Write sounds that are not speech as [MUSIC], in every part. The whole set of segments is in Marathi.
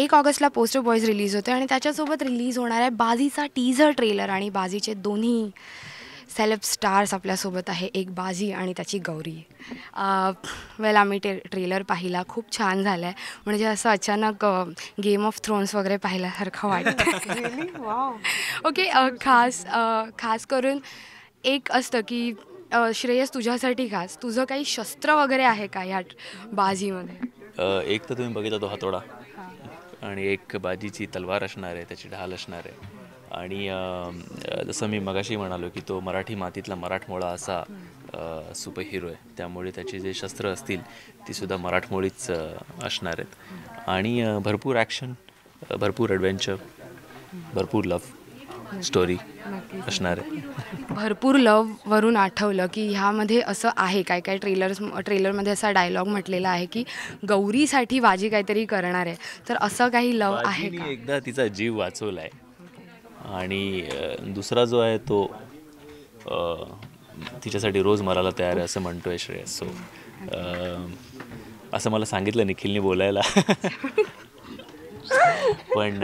एक ऑगस्टला पोस्टर बॉईज रिलीज होते आणि त्याच्यासोबत रिलीज होणार आहे बाजीचा टीझर ट्रेलर आणि बाजीचे दोन्ही सेलेब स्टार्स आपल्यासोबत आहे एक बाजी आणि त्याची गौरी वेल आम्ही टे ट्रेलर पाहिला खूप छान झालं आहे म्हणजे असं अचानक गेम ऑफ थ्रोन्स वगैरे पाहिल्यासारखं वाटतं ओके [LAUGHS] खास खास करून एक असतं की श्रेयस तुझ्यासाठी खास तुझं काही शस्त्र वगैरे आहे का या बाजीमध्ये एक तर तुम्ही बघितला तो हातोडा आणि एक बाजीची तलवार असणार आहे त्याची ढाल असणार आहे आणि जसं मी मगाशी म्हणालो की तो मराठी मातीतला मराठमोळा असा सुपरहिरो आहे त्यामुळे त्याचे जे शस्त्र असतील तीसुद्धा मराठमोळीच असणार आहेत आणि भरपूर ॲक्शन भरपूर ॲडव्हेंचर भरपूर लव्ह स्टोरी असणार आहे भरपूर वरून आठवलं की ह्यामध्ये असं आहे काय काय ट्रेलर ट्रेलरमध्ये असा डायलॉग म्हटलेला आहे की गौरीसाठी वाजी काहीतरी करणार आहे तर असं काही लव आहे का? एकदा तिचा जीव वाचवला आहे आणि दुसरा जो आहे तो तिच्यासाठी रोज मराला तयार आहे असं म्हणतोय श्रेय सो असं मला सांगितलं निखिलने बोलायला [LAUGHS] पण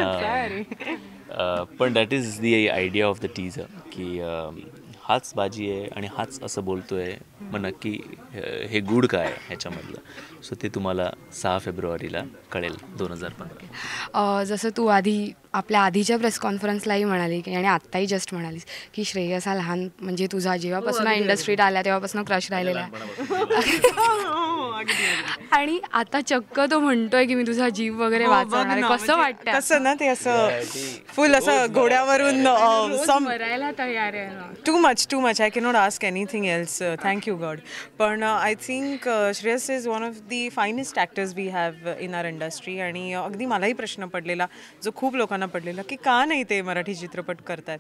Uh, पण that is the idea of the tease की um, हाच बाजी आहे आणि हाच असं बोलतो आहे मग नक्की हे गुड काय आहे ह्याच्यामधलं सो ते तुम्हाला सहा फेब्रुवारीला कळेल दोन हजार पंधरा जसं तू आधी आपल्या आधीच्या प्रेस कॉन्फरन्सलाही म्हणाली की आणि आत्ताही जस्ट म्हणालीस की श्रेयस हा लहान म्हणजे तुझा जेव्हापासून इंडस्ट्रीत हो, आल्या तेव्हापासून क्रश राहिलेला [LAUGHS] [LAUGHS] आणि आता चक्क तो म्हणतोय की मी तुझा जीव वगैरे हो, वाचवणार कसं म्हणजे वाटतं कसं ना ते असं फुल असं घोड्यावरून मरायला तयार आहे too much too much I cannot ask anything else thank you God पण I think Shreyas is one of the finest actors we have in our industry आणि uh, अगदी मलाही प्रश्न पडलेला जो खूप लोकांना पडलेला की का नाही ते मराठी चित्रपट करतात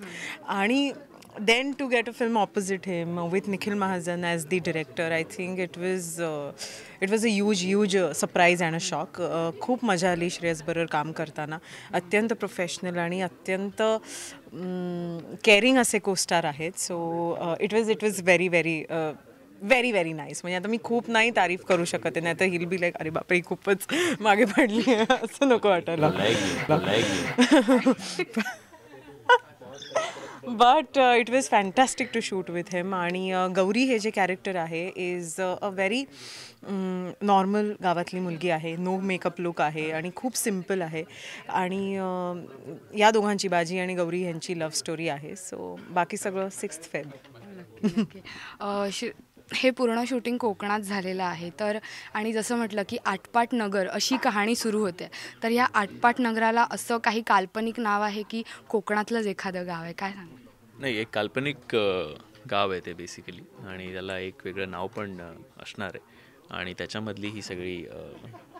आणि then to get a film opposite him uh, with Nikhil Mahajan as the director, I think it was uh, it was a huge, huge uh, surprise and a shock. Uh, खूप मजा आली श्रेयस बरोबर काम करताना अत्यंत प्रोफेशनल आणि अत्यंत केअरिंग mm, असे कोस्टार आहेत so it was it was very very very very nice म्हणजे आता मी खूप नाही तारीफ करू शकत नाही तर हिल बी लाईक अरे बापरे खूपच मागे पडली आहे [LAUGHS] असं नको वाटायला [LAUGHS] but it was fantastic to shoot with him आणि गौरी uh, हे जे कॅरेक्टर आहे इज अ व्हेरी नॉर्मल गावातली मुलगी आहे नो मेकअप लुक आहे आणि खूप सिम्पल आहे आणि um, या दोघांची बाजी आणि गौरी यांची लव्ह स्टोरी आहे सो बाकी सगळं सिक्स्थ [LAUGHS] uh, फेब हे पूर्ण शूटिंग कोकणात झालेलं आहे तर आणि जसं म्हटलं की आटपाट नगर अशी कहाणी सुरू होते तर या आटपाट नगराला असं काही काल्पनिक नाव आहे की कोकणातलंच एखादं गाव आहे काय सांगा नाही एक काल्पनिक गाव आहे ते बेसिकली आणि त्याला एक वेगळं नाव पण असणार आहे आणि त्याच्यामधली ही सगळी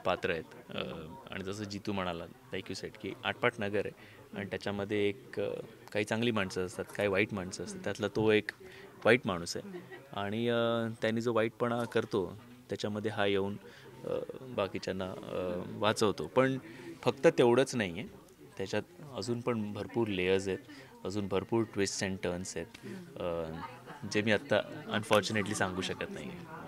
पात्र आहेत आणि जसं जितू म्हणाला लाईक यू सेट की आटपाट नगर आहे आणि त्याच्यामध्ये एक काही चांगली माणसं असतात काही वाईट माणसं असतात त्यातला तो एक वाईट माणूस आहे आणि त्यांनी जो वाईटपणा करतो त्याच्यामध्ये हा येऊन बाकीच्यांना वाचवतो पण फक्त तेवढंच नाही आहे त्याच्यात अजून पण भरपूर लेयर्स आहेत अजून भरपूर ट्विस्ट अँड टर्न्स आहेत जे मी आत्ता अनफॉर्च्युनेटली सांगू शकत नाही आहे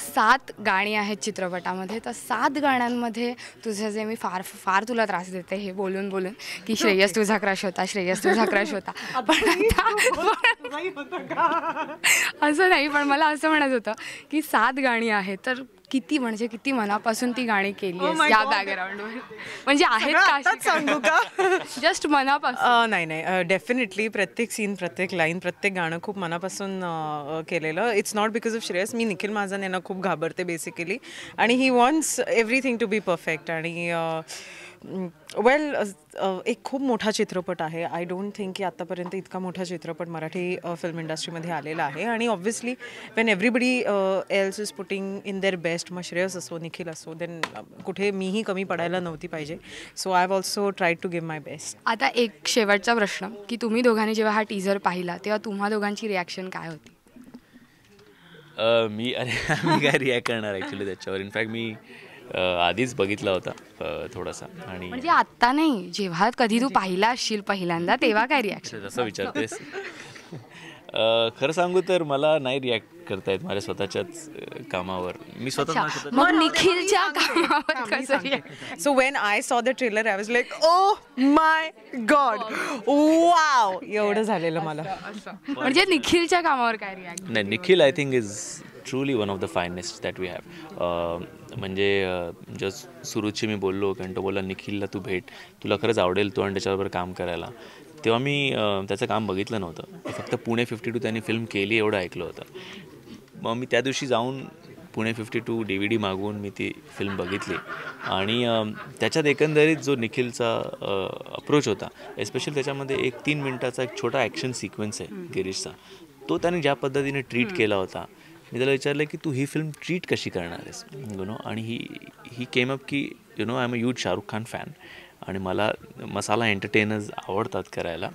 सात गाणी आहेत चित्रपटामध्ये तर सात गाण्यांमध्ये तुझं जे मी फार फार तुला त्रास देते हे बोलून बोलून की श्रेयस तुझा क्रश होता श्रेयस तुझा क्रश होता [LAUGHS] पण [LAUGHS] असं नाही पण मला असं म्हणत होतं की सात गाणी आहेत तर किती म्हणजे किती मनापासून ती गाणी केली oh या म्हणजे आहे जस्ट [LAUGHS] मनापासून नाही नाही डेफिनेटली प्रत्येक सीन प्रत्येक लाईन प्रत्येक गाणं खूप मनापासून केलेलं it's not because of Shreyas मी निखिल महाजन यांना खूप घाबरते बेसिकली आणि he wants everything to be perfect आणि वेल एक खूप मोठा चित्रपट आहे आय डोंट थिंक की आत्तापर्यंत इतका मोठा चित्रपट मराठी फिल्म इंडस्ट्रीमध्ये आलेला आहे आणि obviously when everybody else is putting in their best मग श्रेयस असो निखिल असो देन कुठे मीही कमी पडायला नव्हती पाहिजे so I have also try to give my best आता एक शेवटचा प्रश्न की तुम्ही दोघांनी जेव्हा हा टीझर पाहिला तेव्हा तुम्हा दोघांची रिॲक्शन काय होती मी अरे [LAUGHS] मी काय रिॲक्ट करणार ॲक्च्युली त्याच्यावर इनफॅक्ट मी आधीच बघितला होता थोडासा आणि म्हणजे आता नाही जेव्हा कधी तू पाहिला असशील पहिल्यांदा तेव्हा काय रिॲक्शन असं विचारतेस खरं सांगू तर मला नाही रिॲक्ट करता येत माझ्या स्वतःच्याच कामावर मी स्वतः मग निखिलच्या कामावर so when so saw the saw the was like oh my God wow wow एवढं झालेलं मला म्हणजे निखिलच्या कामावर काय नाही Nikhil I think is truly one of the finest that we have म्हणजे जस uh, सुरूची मी बोललो कारण तो बोलला निखिलला तू भेट तुला खरंच आवडेल तो आणि त्याच्याबरोबर काम करायला तेव्हा मी uh, त्याचं काम बघितलं नव्हतं फक्त पुणे फिफ्टी टू त्यांनी फिल्म केली एवढं ऐकलं होतं मग मी त्या दिवशी जाऊन Pune fifty two D V D मागवून मी ती फिल्म बघितली आणि uh, त्याच्यात एकंदरीत जो निखिलचा अप्रोच होता एस्पेशली त्याच्यामध्ये एक तीन मिनटाचा एक छोटा ॲक्शन सिक्वेन्स आहे गिरीशचा तो त्याने ज्या पद्धतीने ट्रीट केला होता मी त्याला विचारलं की तू ही फिल्म ट्रीट कशी करणार आहेस यु नो आणि ही ही केम अप की you know I am a youth Shahrukh Khan fan आणि मला मसाला एंटरटेनर्स आवडतात करायला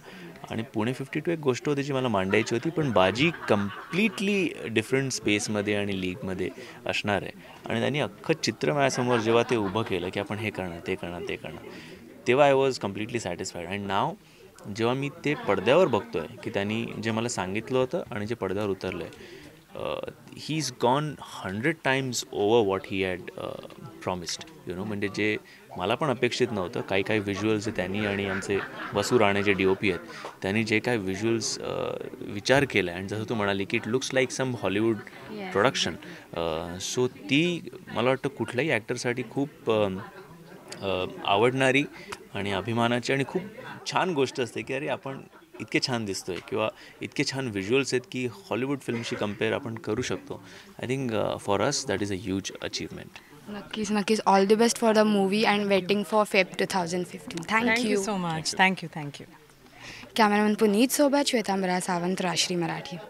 आणि पुणे फिफ्टी टू एक गोष्ट होती जी मला मांडायची होती पण बाजी कम्प्लिटली डिफरंट स्पेसमध्ये आणि लीगमध्ये असणार आहे आणि त्यांनी अख्खं चित्र माझ्यासमोर जेव्हा ते उभं केलं की आपण हे करणार ते करणार ते करणार तेव्हा I was completely satisfied and नाव जेव्हा मी ते पडद्यावर बघतो आहे की त्यांनी जे मला सांगितलं होतं आणि जे पडद्यावर उतरलं आहे he is gone hundred times over what he had promised you know म्हणजे जे मला पण अपेक्षित नव्हतं काही काही व्हिज्युअल्स त्यांनी आणि आमचे वसू राणे जे डी ओ पी आहेत त्यांनी जे काही व्हिज्युअल्स uh, विचार केला आणि जसं तू म्हणाली की it looks like some Hollywood production so ती मला वाटतं कुठल्याही ॲक्टरसाठी खूप uh, uh, आवडणारी आणि अभिमानाची आणि खूप छान गोष्ट असते की अरे आपण इतके छान दिसतो आहे किंवा इतके छान व्हिज्युअल्स आहेत की हॉलिवूड फिल्मशी कम्पेअर आपण करू शकतो I think for us that is a huge achievement नक्कीच नक्कीच all the best for the movie and waiting for Feb two thousand fifteen thank you so much thank you thank you cameraman Puneet सोबत श्वेतांबरा सावंत राश्री मराठी